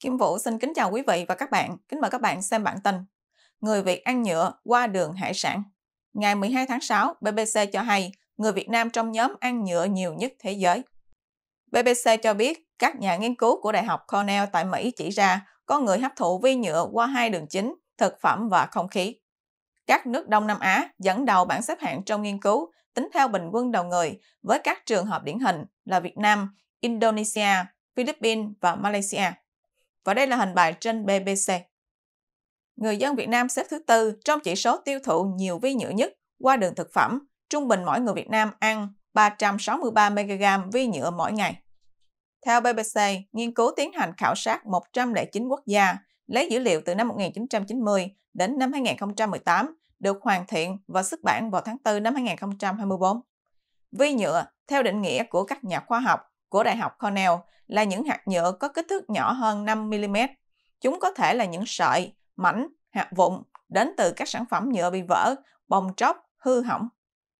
Kim Vũ xin kính chào quý vị và các bạn. Kính mời các bạn xem bản tin. Người Việt ăn nhựa qua đường hải sản. Ngày 12 tháng 6, BBC cho hay người Việt Nam trong nhóm ăn nhựa nhiều nhất thế giới. BBC cho biết các nhà nghiên cứu của Đại học Cornell tại Mỹ chỉ ra có người hấp thụ vi nhựa qua hai đường chính, thực phẩm và không khí. Các nước Đông Nam Á dẫn đầu bảng xếp hạng trong nghiên cứu tính theo bình quân đầu người với các trường hợp điển hình là Việt Nam, Indonesia, Philippines và Malaysia. Và đây là hình bài trên BBC. Người dân Việt Nam xếp thứ tư trong chỉ số tiêu thụ nhiều vi nhựa nhất qua đường thực phẩm. Trung bình mỗi người Việt Nam ăn 363 mg vi nhựa mỗi ngày. Theo BBC, nghiên cứu tiến hành khảo sát 109 quốc gia, lấy dữ liệu từ năm 1990 đến năm 2018, được hoàn thiện và xuất bản vào tháng 4 năm 2024. Vi nhựa, theo định nghĩa của các nhà khoa học của Đại học Cornell, là những hạt nhựa có kích thước nhỏ hơn 5mm. Chúng có thể là những sợi, mảnh, hạt vụn đến từ các sản phẩm nhựa bị vỡ, bong tróc, hư hỏng.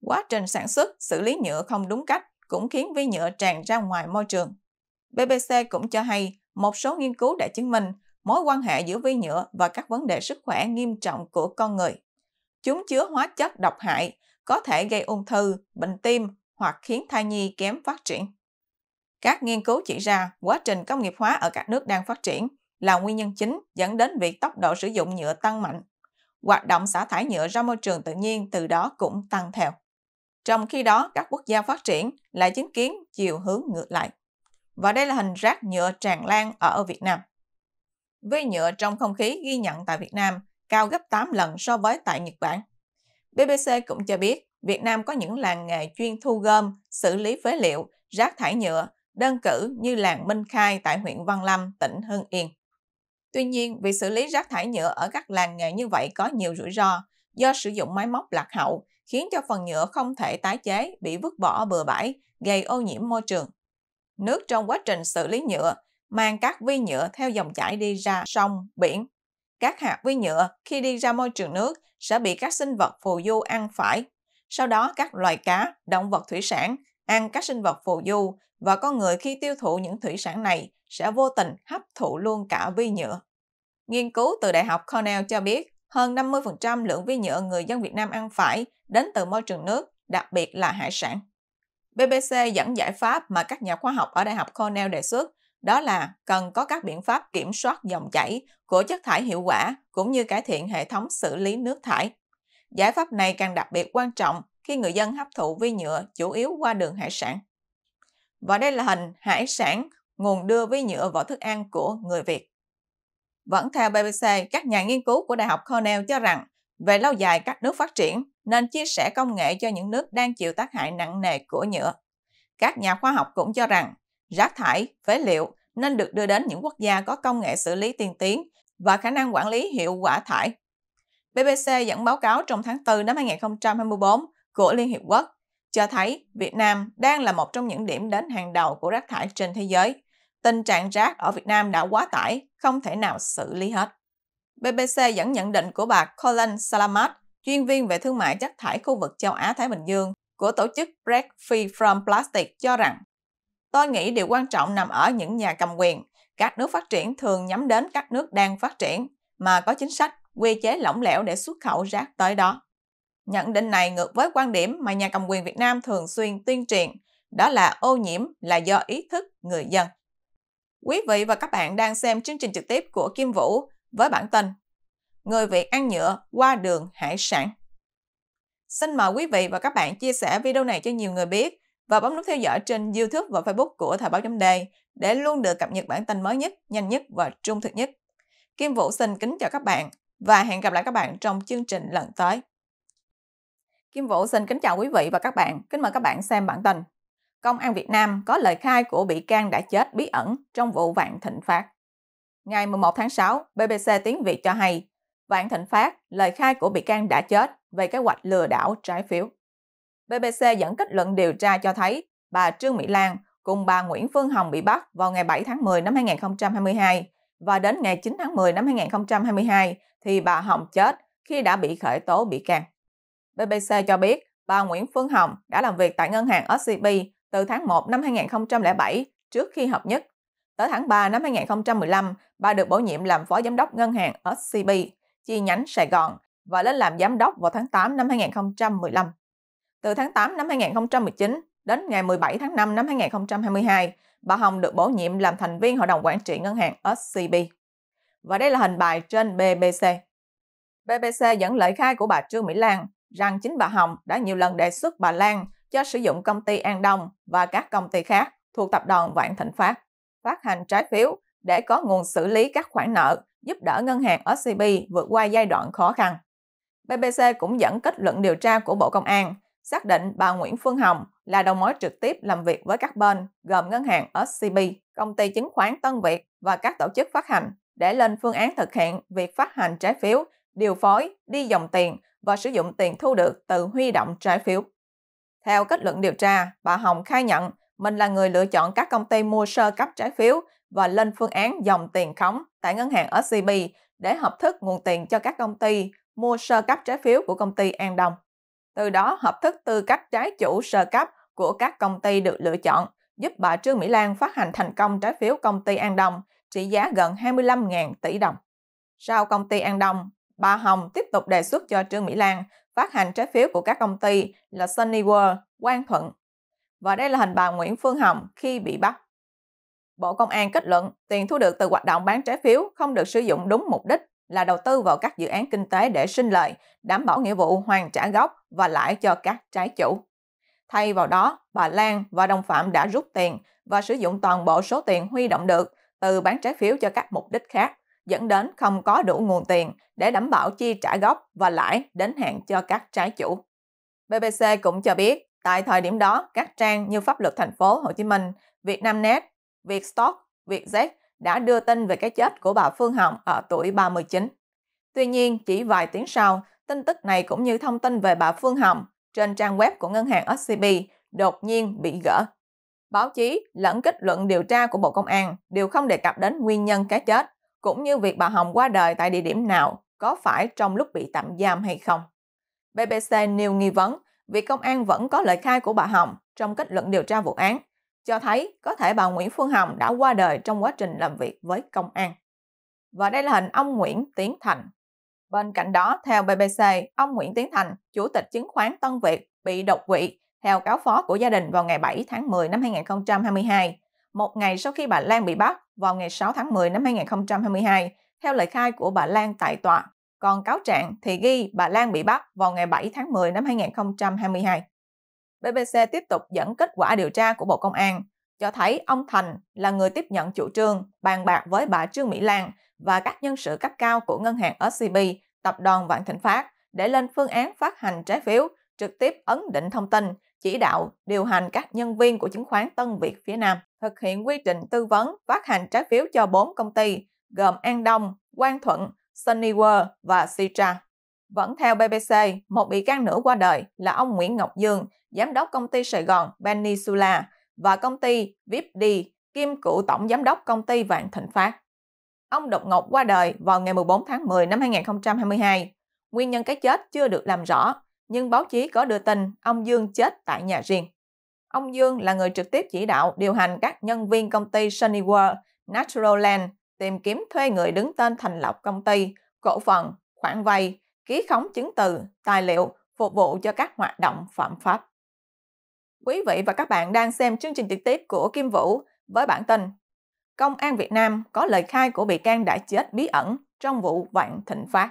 Quá trình sản xuất, xử lý nhựa không đúng cách cũng khiến vi nhựa tràn ra ngoài môi trường. BBC cũng cho hay một số nghiên cứu đã chứng minh mối quan hệ giữa vi nhựa và các vấn đề sức khỏe nghiêm trọng của con người. Chúng chứa hóa chất độc hại, có thể gây ung thư, bệnh tim hoặc khiến thai nhi kém phát triển. Các nghiên cứu chỉ ra quá trình công nghiệp hóa ở các nước đang phát triển là nguyên nhân chính dẫn đến việc tốc độ sử dụng nhựa tăng mạnh. Hoạt động xả thải nhựa ra môi trường tự nhiên từ đó cũng tăng theo. Trong khi đó, các quốc gia phát triển lại chứng kiến chiều hướng ngược lại. Và đây là hình rác nhựa tràn lan ở Việt Nam. Vi nhựa trong không khí ghi nhận tại Việt Nam cao gấp 8 lần so với tại Nhật Bản. BBC cũng cho biết Việt Nam có những làng nghề chuyên thu gom, xử lý phế liệu, rác thải nhựa đơn cử như làng Minh Khai tại huyện Văn Lâm, tỉnh Hưng Yên. Tuy nhiên, việc xử lý rác thải nhựa ở các làng nghề như vậy có nhiều rủi ro do sử dụng máy móc lạc hậu, khiến cho phần nhựa không thể tái chế, bị vứt bỏ bừa bãi, gây ô nhiễm môi trường. Nước trong quá trình xử lý nhựa mang các vi nhựa theo dòng chảy đi ra sông, biển. Các hạt vi nhựa khi đi ra môi trường nước sẽ bị các sinh vật phù du ăn phải. Sau đó các loài cá, động vật thủy sản ăn các sinh vật phù du và con người khi tiêu thụ những thủy sản này sẽ vô tình hấp thụ luôn cả vi nhựa. Nghiên cứu từ Đại học Cornell cho biết hơn 50% lượng vi nhựa người dân Việt Nam ăn phải đến từ môi trường nước, đặc biệt là hải sản. BBC dẫn giải pháp mà các nhà khoa học ở Đại học Cornell đề xuất đó là cần có các biện pháp kiểm soát dòng chảy của chất thải hiệu quả cũng như cải thiện hệ thống xử lý nước thải. Giải pháp này càng đặc biệt quan trọng khi người dân hấp thụ vi nhựa chủ yếu qua đường hải sản và đây là hình hải sản nguồn đưa với nhựa vỏ thức ăn của người Việt. Vẫn theo BBC, các nhà nghiên cứu của Đại học Cornell cho rằng về lâu dài các nước phát triển nên chia sẻ công nghệ cho những nước đang chịu tác hại nặng nề của nhựa. Các nhà khoa học cũng cho rằng rác thải, phế liệu nên được đưa đến những quốc gia có công nghệ xử lý tiên tiến và khả năng quản lý hiệu quả thải. BBC dẫn báo cáo trong tháng 4 năm 2024 của Liên Hiệp Quốc cho thấy Việt Nam đang là một trong những điểm đến hàng đầu của rác thải trên thế giới. Tình trạng rác ở Việt Nam đã quá tải, không thể nào xử lý hết. BBC dẫn nhận định của bà Colin Salamat, chuyên viên về thương mại chất thải khu vực châu Á-Thái Bình Dương của tổ chức Break Free from Plastic cho rằng Tôi nghĩ điều quan trọng nằm ở những nhà cầm quyền. Các nước phát triển thường nhắm đến các nước đang phát triển mà có chính sách, quy chế lỏng lẻo để xuất khẩu rác tới đó. Nhận định này ngược với quan điểm mà nhà cầm quyền Việt Nam thường xuyên tuyên truyền, đó là ô nhiễm là do ý thức người dân. Quý vị và các bạn đang xem chương trình trực tiếp của Kim Vũ với bản tin Người Việt ăn nhựa qua đường hải sản. Xin mời quý vị và các bạn chia sẻ video này cho nhiều người biết và bấm nút theo dõi trên YouTube và Facebook của Thời báo chấm đề để luôn được cập nhật bản tin mới nhất, nhanh nhất và trung thực nhất. Kim Vũ xin kính chào các bạn và hẹn gặp lại các bạn trong chương trình lần tới. Kim Vũ xin kính chào quý vị và các bạn. Kính mời các bạn xem bản tin. Công an Việt Nam có lời khai của bị can đã chết bí ẩn trong vụ Vạn Thịnh Phát. Ngày 11 tháng 6, BBC Tiếng Việt cho hay Vạn Thịnh Phát, lời khai của bị can đã chết về kế hoạch lừa đảo trái phiếu. BBC dẫn kết luận điều tra cho thấy bà Trương Mỹ Lan cùng bà Nguyễn Phương Hồng bị bắt vào ngày 7 tháng 10 năm 2022 và đến ngày 9 tháng 10 năm 2022 thì bà Hồng chết khi đã bị khởi tố bị can. BBC cho biết bà Nguyễn Phương Hồng đã làm việc tại ngân hàng SCB từ tháng 1 năm 2007 trước khi hợp nhất. Tới tháng 3 năm 2015, bà được bổ nhiệm làm phó giám đốc ngân hàng SCB, chi nhánh Sài Gòn và lên làm giám đốc vào tháng 8 năm 2015. Từ tháng 8 năm 2019 đến ngày 17 tháng 5 năm 2022, bà Hồng được bổ nhiệm làm thành viên Hội đồng Quản trị Ngân hàng SCB. Và đây là hình bài trên BBC. BBC dẫn lời khai của bà Trương Mỹ Lan rằng chính bà Hồng đã nhiều lần đề xuất bà Lan cho sử dụng công ty An Đông và các công ty khác thuộc tập đoàn Vạn Thịnh Phát phát hành trái phiếu để có nguồn xử lý các khoản nợ giúp đỡ ngân hàng SCB vượt qua giai đoạn khó khăn. BBC cũng dẫn kết luận điều tra của Bộ Công an, xác định bà Nguyễn Phương Hồng là đầu mối trực tiếp làm việc với các bên gồm ngân hàng SCB, công ty chứng khoán Tân Việt và các tổ chức phát hành để lên phương án thực hiện việc phát hành trái phiếu, điều phối, đi dòng tiền và sử dụng tiền thu được từ huy động trái phiếu. Theo kết luận điều tra, bà Hồng khai nhận mình là người lựa chọn các công ty mua sơ cấp trái phiếu và lên phương án dòng tiền khống tại ngân hàng SCB để hợp thức nguồn tiền cho các công ty mua sơ cấp trái phiếu của công ty An Đông Từ đó hợp thức tư cách trái chủ sơ cấp của các công ty được lựa chọn, giúp bà Trương Mỹ Lan phát hành thành công trái phiếu công ty An Đông trị giá gần 25.000 tỷ đồng. Sau công ty An Đông bà Hồng tiếp tục đề xuất cho Trương Mỹ Lan phát hành trái phiếu của các công ty là Sunny World, Quang Thuận. Và đây là hình bà Nguyễn Phương Hồng khi bị bắt. Bộ Công an kết luận tiền thu được từ hoạt động bán trái phiếu không được sử dụng đúng mục đích là đầu tư vào các dự án kinh tế để sinh lợi, đảm bảo nghĩa vụ hoàn trả gốc và lãi cho các trái chủ. Thay vào đó, bà Lan và đồng phạm đã rút tiền và sử dụng toàn bộ số tiền huy động được từ bán trái phiếu cho các mục đích khác dẫn đến không có đủ nguồn tiền để đảm bảo chi trả gốc và lãi đến hạn cho các trái chủ. BBC cũng cho biết, tại thời điểm đó, các trang như Pháp luật Thành phố Hồ Chí Minh, Vietnamnet, Vietstock, Vietjet đã đưa tin về cái chết của bà Phương Hồng ở tuổi 39. Tuy nhiên, chỉ vài tiếng sau, tin tức này cũng như thông tin về bà Phương Hồng trên trang web của ngân hàng SCB đột nhiên bị gỡ. Báo chí lẫn kết luận điều tra của Bộ Công an đều không đề cập đến nguyên nhân cái chết cũng như việc bà Hồng qua đời tại địa điểm nào có phải trong lúc bị tạm giam hay không. BBC nêu nghi vấn vì công an vẫn có lời khai của bà Hồng trong kết luận điều tra vụ án, cho thấy có thể bà Nguyễn Phương Hồng đã qua đời trong quá trình làm việc với công an. Và đây là hình ông Nguyễn Tiến Thành. Bên cạnh đó, theo BBC, ông Nguyễn Tiến Thành, chủ tịch chứng khoán Tân Việt, bị độc quỵ theo cáo phó của gia đình vào ngày 7 tháng 10 năm 2022 một ngày sau khi bà Lan bị bắt vào ngày 6 tháng 10 năm 2022, theo lời khai của bà Lan tại tòa. Còn cáo trạng thì ghi bà Lan bị bắt vào ngày 7 tháng 10 năm 2022. BBC tiếp tục dẫn kết quả điều tra của Bộ Công an, cho thấy ông Thành là người tiếp nhận chủ trương bàn bạc với bà Trương Mỹ Lan và các nhân sự cấp cao của ngân hàng SCB, tập đoàn Vạn Thịnh Phát để lên phương án phát hành trái phiếu, trực tiếp ấn định thông tin, chỉ đạo điều hành các nhân viên của chứng khoán Tân Việt phía Nam thực hiện quy trình tư vấn phát hành trái phiếu cho 4 công ty gồm An Đông, Quang Thuận, World và Citra. Vẫn theo BBC, một bị can nữa qua đời là ông Nguyễn Ngọc Dương, giám đốc công ty Sài Gòn Peninsula và công ty VIPD, Kim cựu tổng giám đốc công ty Vạn Thịnh Phát. Ông đột ngột qua đời vào ngày 14 tháng 10 năm 2022. Nguyên nhân cái chết chưa được làm rõ nhưng báo chí có đưa tin ông Dương chết tại nhà riêng. Ông Dương là người trực tiếp chỉ đạo điều hành các nhân viên công ty Sunny World, Natural Land tìm kiếm thuê người đứng tên thành lập công ty, cổ phần, khoản vay, ký khống chứng từ, tài liệu phục vụ cho các hoạt động phạm pháp. Quý vị và các bạn đang xem chương trình trực tiếp của Kim Vũ với bản tin Công an Việt Nam có lời khai của bị can đã chết bí ẩn trong vụ Vạn Thịnh Phát.